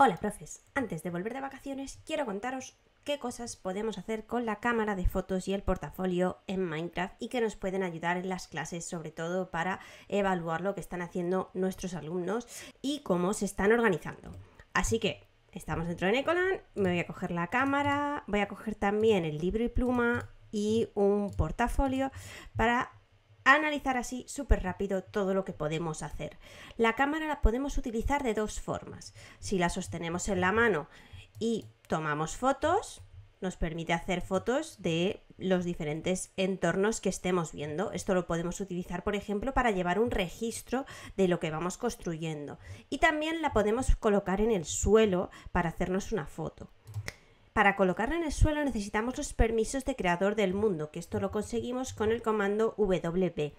Hola, profes. Antes de volver de vacaciones, quiero contaros qué cosas podemos hacer con la cámara de fotos y el portafolio en Minecraft y que nos pueden ayudar en las clases, sobre todo para evaluar lo que están haciendo nuestros alumnos y cómo se están organizando. Así que estamos dentro de Necolan, me voy a coger la cámara, voy a coger también el libro y pluma y un portafolio para analizar así súper rápido todo lo que podemos hacer. La cámara la podemos utilizar de dos formas. Si la sostenemos en la mano y tomamos fotos, nos permite hacer fotos de los diferentes entornos que estemos viendo. Esto lo podemos utilizar, por ejemplo, para llevar un registro de lo que vamos construyendo. Y también la podemos colocar en el suelo para hacernos una foto. Para colocarla en el suelo necesitamos los permisos de creador del mundo, que esto lo conseguimos con el comando wp.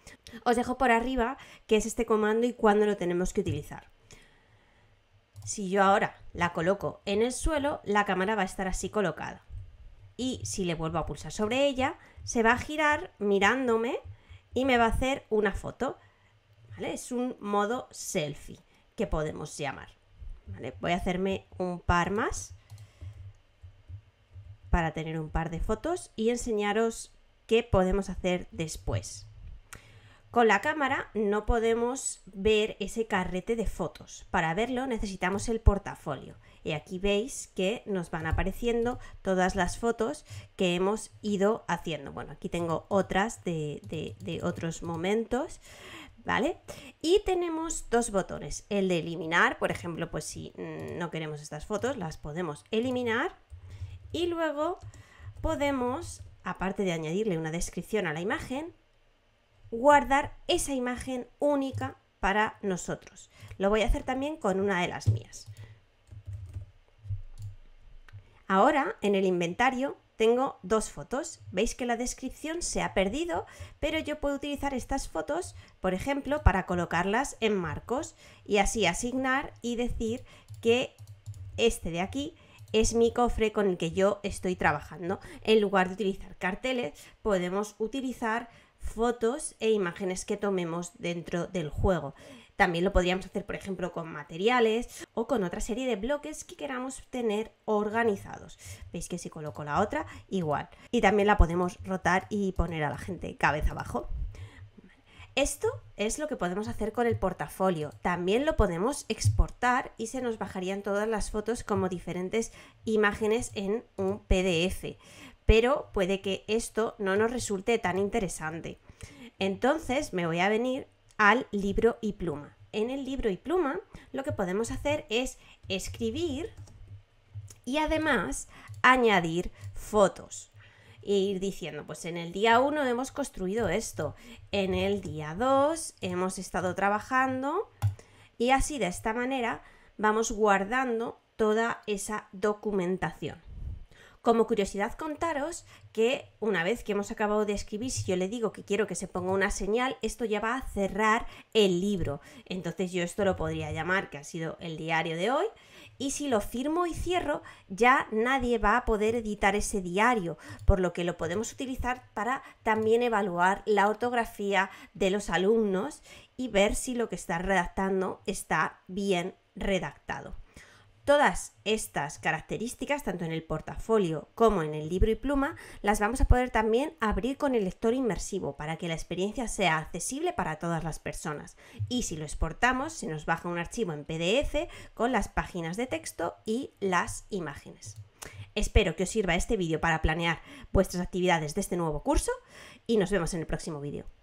Os dejo por arriba qué es este comando y cuándo lo tenemos que utilizar. Si yo ahora la coloco en el suelo, la cámara va a estar así colocada. Y si le vuelvo a pulsar sobre ella, se va a girar mirándome y me va a hacer una foto. Es un modo selfie que podemos llamar. Voy a hacerme un par más para tener un par de fotos y enseñaros qué podemos hacer después. Con la cámara no podemos ver ese carrete de fotos. Para verlo necesitamos el portafolio. Y aquí veis que nos van apareciendo todas las fotos que hemos ido haciendo. Bueno, aquí tengo otras de, de otros momentos. ¿vale? Y tenemos dos botones, el de eliminar, por ejemplo, pues si mm, no queremos estas fotos, las podemos eliminar y luego podemos, aparte de añadirle una descripción a la imagen, guardar esa imagen única para nosotros. Lo voy a hacer también con una de las mías. Ahora, en el inventario, tengo dos fotos. Veis que la descripción se ha perdido, pero yo puedo utilizar estas fotos, por ejemplo, para colocarlas en marcos y así asignar y decir que este de aquí es mi cofre con el que yo estoy trabajando. En lugar de utilizar carteles, podemos utilizar fotos e imágenes que tomemos dentro del juego. También lo podríamos hacer, por ejemplo, con materiales o con otra serie de bloques que queramos tener organizados. Veis que si coloco la otra, igual. Y también la podemos rotar y poner a la gente cabeza abajo. Esto es lo que podemos hacer con el portafolio. También lo podemos exportar y se nos bajarían todas las fotos como diferentes imágenes en un PDF. Pero puede que esto no nos resulte tan interesante. Entonces me voy a venir al libro y pluma. En el libro y pluma lo que podemos hacer es escribir y además añadir fotos e ir diciendo, pues en el día 1 hemos construido esto, en el día 2 hemos estado trabajando y así de esta manera vamos guardando toda esa documentación. Como curiosidad contaros que una vez que hemos acabado de escribir, si yo le digo que quiero que se ponga una señal, esto ya va a cerrar el libro. Entonces yo esto lo podría llamar que ha sido el diario de hoy y si lo firmo y cierro ya nadie va a poder editar ese diario, por lo que lo podemos utilizar para también evaluar la ortografía de los alumnos y ver si lo que está redactando está bien redactado. Todas estas características, tanto en el portafolio como en el libro y pluma, las vamos a poder también abrir con el lector inmersivo para que la experiencia sea accesible para todas las personas. Y si lo exportamos, se nos baja un archivo en PDF con las páginas de texto y las imágenes. Espero que os sirva este vídeo para planear vuestras actividades de este nuevo curso y nos vemos en el próximo vídeo.